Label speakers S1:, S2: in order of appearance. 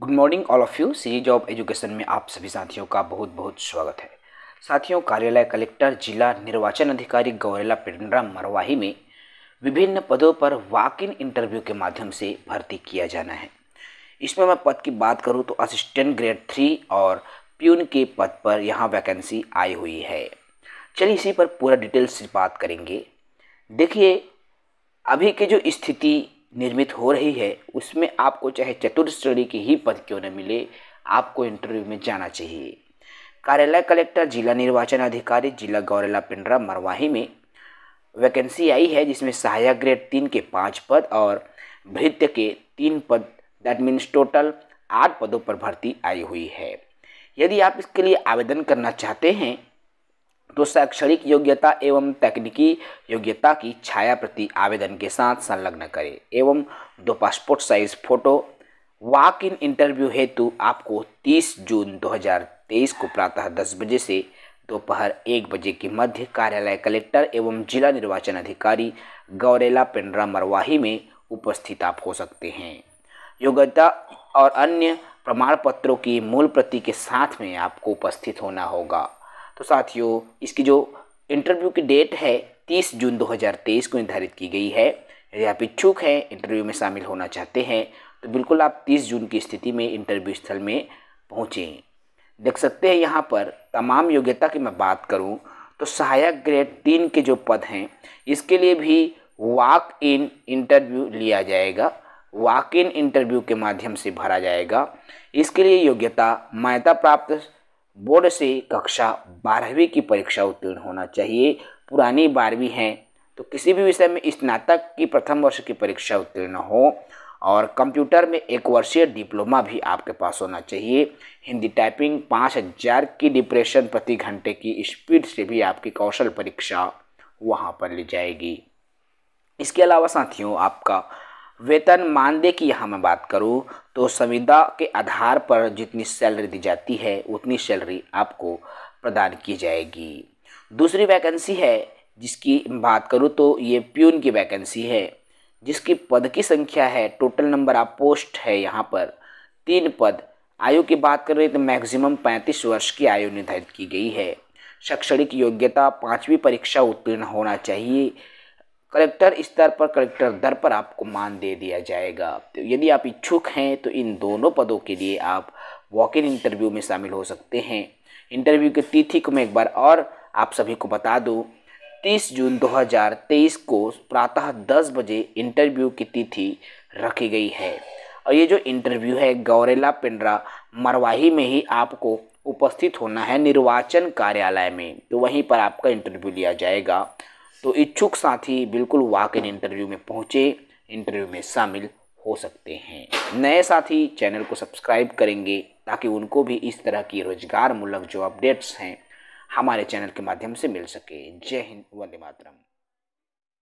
S1: good morning all of you C job education में आप सभी साथियों का बहुत बहुत स्वागत है साथियों कार्यालय कलेक्टर जिला निर्वाचन अधिकारी गौरेला पिंडरा मरवाही में विभिन्न पदों पर वाक इन इंटरव्यू के माध्यम से भर्ती किया जाना है इसमें मैं पद की बात करूँ तो असिस्टेंट ग्रेड थ्री और प्यून के पद पर यहाँ वैकेंसी आई हुई है चलिए इसी पर पूरा डिटेल से बात करेंगे देखिए अभी की जो स्थिति निर्मित हो रही है उसमें आपको चाहे चतुर्थ श्रेणी की ही पद क्यों न मिले आपको इंटरव्यू में जाना चाहिए कार्यालय कलेक्टर जिला निर्वाचन अधिकारी जिला गौरेला पिंडरा मरवाही में वैकेंसी आई है जिसमें सहायक ग्रेड तीन के पाँच पद और भृत्य के तीन पद दैट मीन्स टोटल आठ पदों पर भर्ती आई हुई है यदि आप इसके लिए आवेदन करना चाहते हैं तो शैक्षणिक योग्यता एवं तकनीकी योग्यता की छाया प्रति आवेदन के साथ संलग्न करें एवं दो passport size photo walk in interview हेतु आपको 30 जून 2023 को प्रातः 10 बजे से दोपहर एक बजे के मध्य कार्यालय कलेक्टर एवं जिला निर्वाचन अधिकारी गौरेला पेंड्रा मरवाही में उपस्थित आप हो सकते हैं योग्यता और अन्य प्रमाण पत्रों की मूल प्रति के साथ में आपको उपस्थित होना होगा तो साथियों इसकी जो इंटरव्यू की डेट है 30 जून 2023 को निर्धारित की गई है यदि आप इच्छुक हैं इंटरव्यू में शामिल होना चाहते हैं तो बिल्कुल आप 30 जून की स्थिति में इंटरव्यू स्थल में पहुँचें देख सकते हैं यहाँ पर तमाम योग्यता की मैं बात करूँ तो सहायक ग्रेड तीन के जो पद हैं इसके लिए भी वाक इन इंटरव्यू लिया जाएगा वाक इन इंटरव्यू के माध्यम से भरा जाएगा इसके लिए योग्यता मान्यता प्राप्त बोर्ड से कक्षा बारहवीं की परीक्षा उत्तीर्ण होना चाहिए पुरानी बारहवीं है तो किसी भी विषय में स्नातक की प्रथम वर्ष की परीक्षा उत्तीर्ण हो और कंप्यूटर में एक वर्षीय डिप्लोमा भी आपके पास होना चाहिए हिंदी टाइपिंग पाँच हजार की डिप्रेशन प्रति घंटे की स्पीड से भी आपकी कौशल परीक्षा वहाँ पर ली जाएगी इसके अलावा साथियों आपका वेतन मानदेय की यहाँ मैं बात करूँ तो संविदा के आधार पर जितनी सैलरी दी जाती है उतनी सैलरी आपको प्रदान की जाएगी दूसरी वैकेंसी है जिसकी बात करूँ तो ये प्यून की वैकेंसी है जिसकी पद की संख्या है टोटल नंबर ऑफ पोस्ट है यहाँ पर तीन पद आयु की बात करें तो मैक्सिमम पैंतीस वर्ष की आयु निर्धारित की गई है शैक्षणिक योग्यता पाँचवीं परीक्षा उत्तीर्ण होना चाहिए कलेक्टर स्तर पर कलेक्टर दर पर आपको मान दे दिया जाएगा तो यदि आप इच्छुक हैं तो इन दोनों पदों के लिए आप वॉक इन इंटरव्यू में शामिल हो सकते हैं इंटरव्यू की तिथि को मैं एक बार और आप सभी को बता दूं 30 जून 2023 को प्रातः 10 बजे इंटरव्यू की तिथि रखी गई है और ये जो इंटरव्यू है गौरेला पिंडरा मरवाही में ही आपको उपस्थित होना है निर्वाचन कार्यालय में तो वहीं पर आपका इंटरव्यू लिया जाएगा तो इच्छुक साथी बिल्कुल वाक इन इंटरव्यू में पहुँचे इंटरव्यू में शामिल हो सकते हैं नए साथी चैनल को सब्सक्राइब करेंगे ताकि उनको भी इस तरह की रोजगार मूलक जो अपडेट्स हैं हमारे चैनल के माध्यम से मिल सके जय हिंद वंदे मातरम